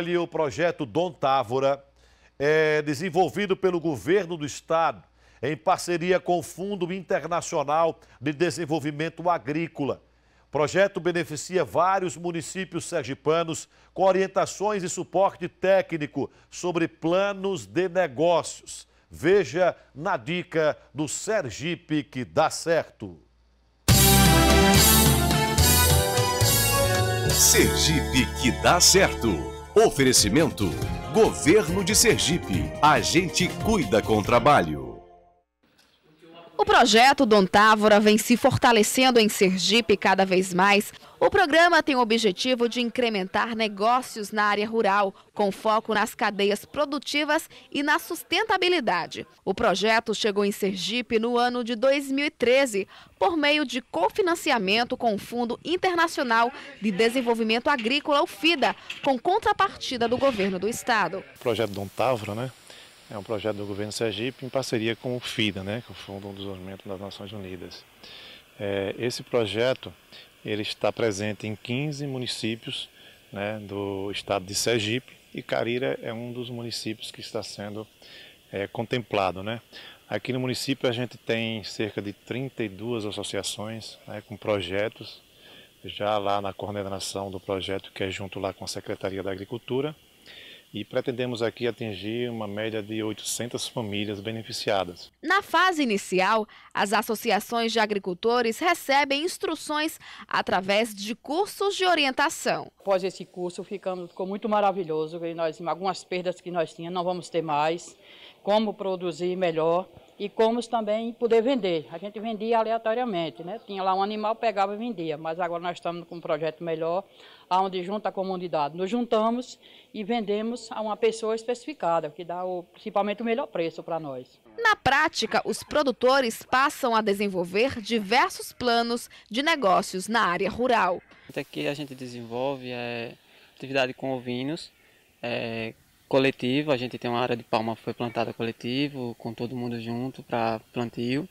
Ali o projeto Dom Távora é desenvolvido pelo governo do estado em parceria com o Fundo Internacional de Desenvolvimento Agrícola. O projeto beneficia vários municípios sergipanos com orientações e suporte técnico sobre planos de negócios. Veja na dica do Sergipe que dá certo. Sergipe que dá certo. Oferecimento: Governo de Sergipe. A gente cuida com o trabalho. O projeto Dom Távora vem se fortalecendo em Sergipe cada vez mais. O programa tem o objetivo de incrementar negócios na área rural, com foco nas cadeias produtivas e na sustentabilidade. O projeto chegou em Sergipe no ano de 2013, por meio de cofinanciamento com o Fundo Internacional de Desenvolvimento Agrícola, o FIDA, com contrapartida do governo do estado. O projeto Dom Távora, né? É um projeto do governo Sergipe em parceria com o FIDA, né, que é o Fundo de Desenvolvimento das Nações Unidas. É, esse projeto ele está presente em 15 municípios né, do estado de Sergipe e Carira é um dos municípios que está sendo é, contemplado. Né? Aqui no município a gente tem cerca de 32 associações né, com projetos, já lá na coordenação do projeto que é junto lá com a Secretaria da Agricultura e pretendemos aqui atingir uma média de 800 famílias beneficiadas. Na fase inicial, as associações de agricultores recebem instruções através de cursos de orientação. Após esse curso, ficamos, ficou muito maravilhoso. Nós, algumas perdas que nós tínhamos, não vamos ter mais. Como produzir melhor e como também poder vender. A gente vendia aleatoriamente, né? Tinha lá um animal, pegava e vendia. Mas agora nós estamos com um projeto melhor, onde junta a comunidade. Nos juntamos e vendemos a uma pessoa especificada, que dá o, principalmente o melhor preço para nós. Na prática, os produtores passam a desenvolver diversos planos de negócios na área rural. Aqui é a gente desenvolve é, atividade com ovinos, é, coletivo, a gente tem uma área de palma que foi plantada coletivo, com todo mundo junto para plantio.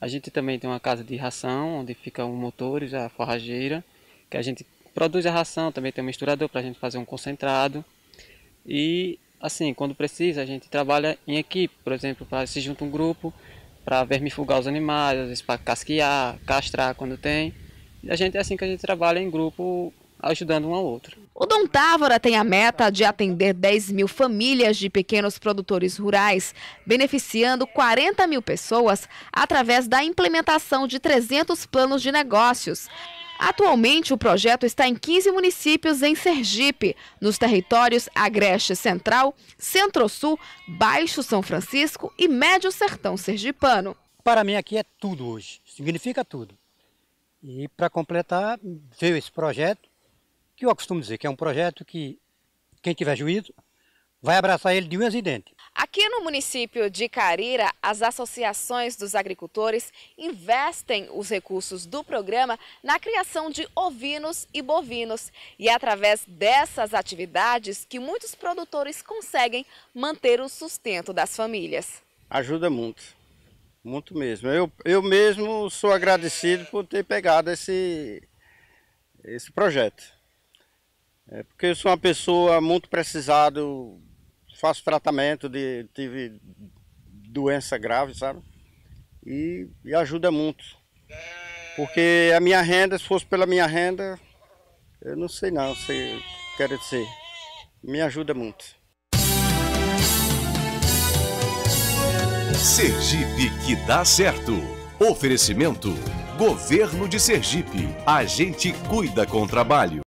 A gente também tem uma casa de ração, onde fica os motores, a forrageira, que a gente produz a ração, também tem um misturador para a gente fazer um concentrado. E assim, quando precisa, a gente trabalha em equipe, por exemplo, para se junta um grupo para vermifugar os animais, às vezes para casquear, castrar quando tem. E a gente é assim que a gente trabalha em grupo ajudando uma outra. O Dom Távora tem a meta de atender 10 mil famílias de pequenos produtores rurais, beneficiando 40 mil pessoas através da implementação de 300 planos de negócios. Atualmente, o projeto está em 15 municípios em Sergipe, nos territórios Agreste Central, Centro-Sul, Baixo São Francisco e Médio Sertão Sergipano. Para mim, aqui é tudo hoje, significa tudo. E para completar, veio esse projeto que eu costumo dizer que é um projeto que quem tiver juízo vai abraçar ele de unhas e dentes. Aqui no município de Carira, as associações dos agricultores investem os recursos do programa na criação de ovinos e bovinos. E é através dessas atividades que muitos produtores conseguem manter o sustento das famílias. Ajuda muito, muito mesmo. Eu, eu mesmo sou agradecido por ter pegado esse, esse projeto. É porque eu sou uma pessoa muito precisada, faço tratamento, de, tive doença grave, sabe? E, e ajuda muito. Porque a minha renda, se fosse pela minha renda, eu não sei não, se quero dizer. Me ajuda muito. Sergipe que dá certo. Oferecimento. Governo de Sergipe. A gente cuida com o trabalho.